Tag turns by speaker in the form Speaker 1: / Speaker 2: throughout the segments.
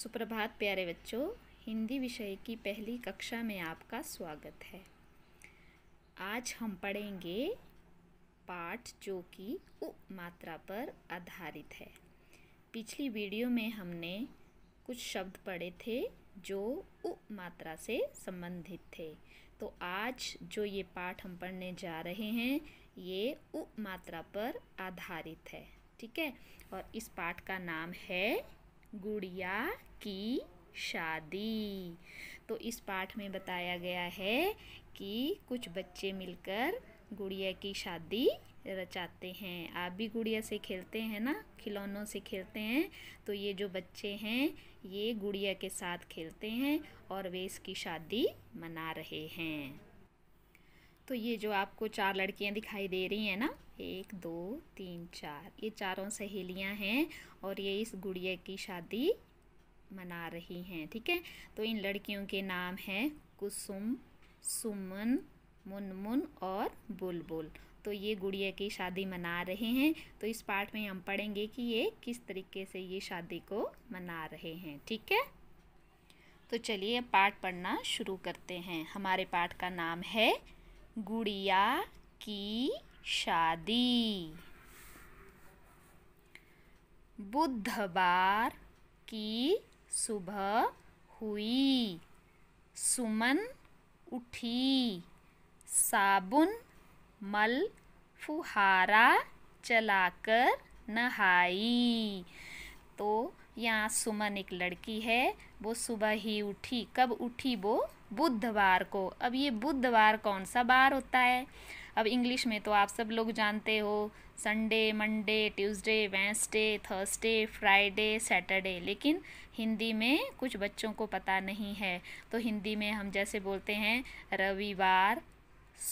Speaker 1: सुप्रभात प्यारे बच्चों हिंदी विषय की पहली कक्षा में आपका स्वागत है आज हम पढ़ेंगे पाठ जो कि उ मात्रा पर आधारित है पिछली वीडियो में हमने कुछ शब्द पढ़े थे जो उ मात्रा से संबंधित थे तो आज जो ये पाठ हम पढ़ने जा रहे हैं ये उ मात्रा पर आधारित है ठीक है और इस पाठ का नाम है गुड़िया की शादी तो इस पाठ में बताया गया है कि कुछ बच्चे मिलकर गुड़िया की शादी रचाते हैं आप भी गुड़िया से खेलते हैं ना खिलौनों से खेलते हैं तो ये जो बच्चे हैं ये गुड़िया के साथ खेलते हैं और वे इसकी शादी मना रहे हैं तो ये जो आपको चार लड़कियां दिखाई दे रही हैं ना एक दो तीन चार ये चारों सहेलियां हैं और ये इस गुड़िया की शादी मना रही हैं ठीक है तो इन लड़कियों के नाम हैं कुसुम सुमन मुनमुन और बुलबुल बुल। तो ये गुड़िया की शादी मना रहे हैं तो इस पार्ट में हम पढ़ेंगे कि ये किस तरीके से ये शादी को मना रहे हैं ठीक है तो चलिए अब पाठ पढ़ना शुरू करते हैं हमारे पाठ का नाम है गुड़िया की शादी बुधवार की सुबह हुई सुमन उठी साबुन मल फुहारा चलाकर नहाई तो यहाँ सुमन एक लड़की है वो सुबह ही उठी कब उठी वो बुधवार को अब ये बुधवार कौन सा बार होता है अब इंग्लिश में तो आप सब लोग जानते हो Sunday Monday Tuesday Wednesday Thursday Friday Saturday लेकिन हिंदी में कुछ बच्चों को पता नहीं है तो हिंदी में हम जैसे बोलते हैं रविवार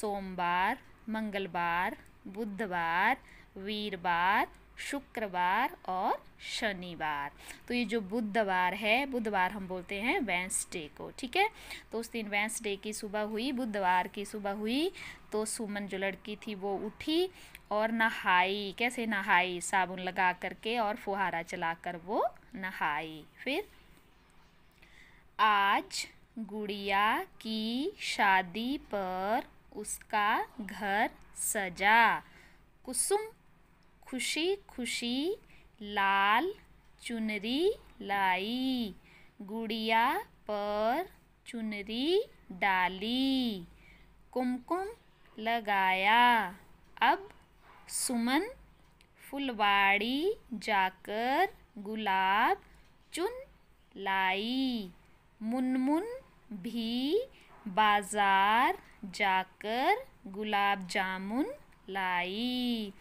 Speaker 1: सोमवार मंगलवार बुधवार वीरवार शुक्रवार और शनिवार तो ये जो बुधवार है बुधवार हम बोलते हैं वेंसडे को ठीक है तो उस दिन वेंसडे की सुबह हुई बुधवार की सुबह हुई तो सुमन जो लड़की थी वो उठी और नहाई कैसे नहाई साबुन लगा करके और फुहारा चला कर वो नहाई फिर आज गुड़िया की शादी पर उसका घर सजा कुसुम खुशी खुशी लाल चुनरी लाई गुड़िया पर चुनरी डाली कुमकुम लगाया अब सुमन फुलवाड़ी जाकर गुलाब चुन लाई मुनमुन भी बाज़ार जाकर गुलाब जामुन लाई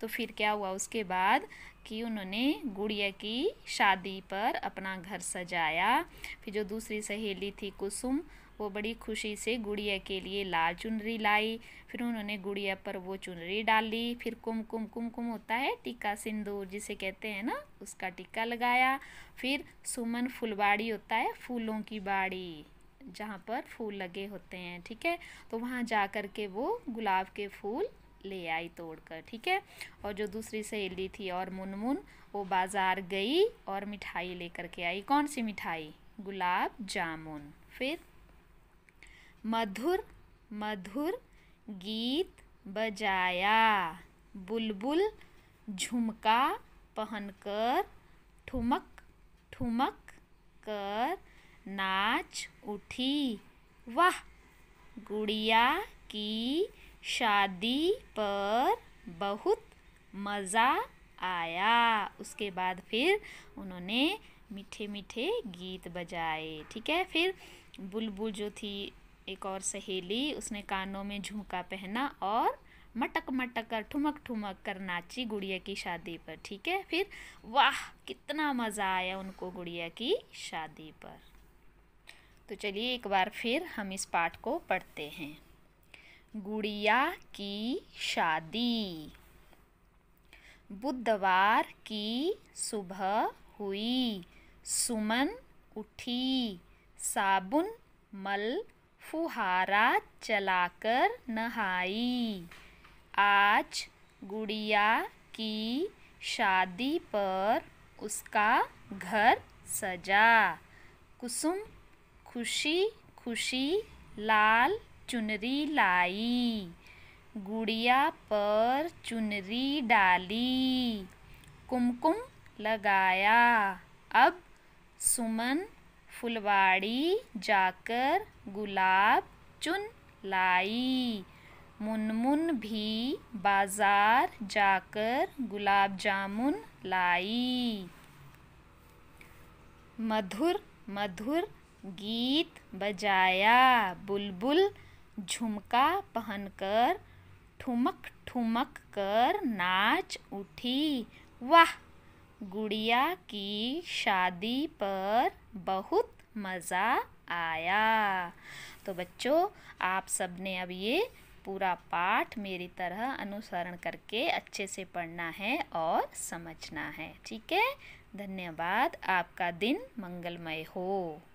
Speaker 1: तो फिर क्या हुआ उसके बाद कि उन्होंने गुड़िया की शादी पर अपना घर सजाया फिर जो दूसरी सहेली थी कुसुम वो बड़ी खुशी से गुड़िया के लिए लाल चुनरी लाई फिर उन्होंने गुड़िया पर वो चुनरी डाली फिर कुमकुम कुमकुम होता है टीका सिंदूर जिसे कहते हैं ना उसका टीका लगाया फिर सुमन फुलबाड़ी होता है फूलों की बाड़ी जहाँ पर फूल लगे होते हैं ठीक है तो वहाँ जा कर के वो गुलाब के फूल ले आई तोड़कर ठीक है और जो दूसरी सहेली थी और मुनमुन वो बाज़ार गई और मिठाई लेकर के आई कौन सी मिठाई गुलाब जामुन फिर मधुर मधुर गीत बजाया बुलबुल झुमका पहनकर ठुमक ठुमक कर नाच उठी वाह गुड़िया की शादी पर बहुत मज़ा आया उसके बाद फिर उन्होंने मीठे मीठे गीत बजाए ठीक है फिर बुलबुल जो थी एक और सहेली उसने कानों में झुमका पहना और मटक मटक कर ठुमक ठुमक कर नाची गुड़िया की शादी पर ठीक है फिर वाह कितना मज़ा आया उनको गुड़िया की शादी पर तो चलिए एक बार फिर हम इस पाठ को पढ़ते हैं गुड़िया की शादी बुधवार की सुबह हुई सुमन उठी साबुन मल फुहारा चलाकर नहाई आज गुड़िया की शादी पर उसका घर सजा कुसुम खुशी खुशी लाल चुनरी लाई गुड़िया पर चुनरी डाली कुमकुम लगाया अब सुमन फुलवाड़ी जाकर गुलाब चुन लाई मुनमुन भी बाज़ार जाकर गुलाब जामुन लाई मधुर मधुर गीत बजाया बुलबुल बुल झुमका पहनकर ठुमक ठुमक कर नाच उठी वाह गुड़िया की शादी पर बहुत मज़ा आया तो बच्चों आप सब ने अब ये पूरा पाठ मेरी तरह अनुसरण करके अच्छे से पढ़ना है और समझना है ठीक है धन्यवाद आपका दिन मंगलमय हो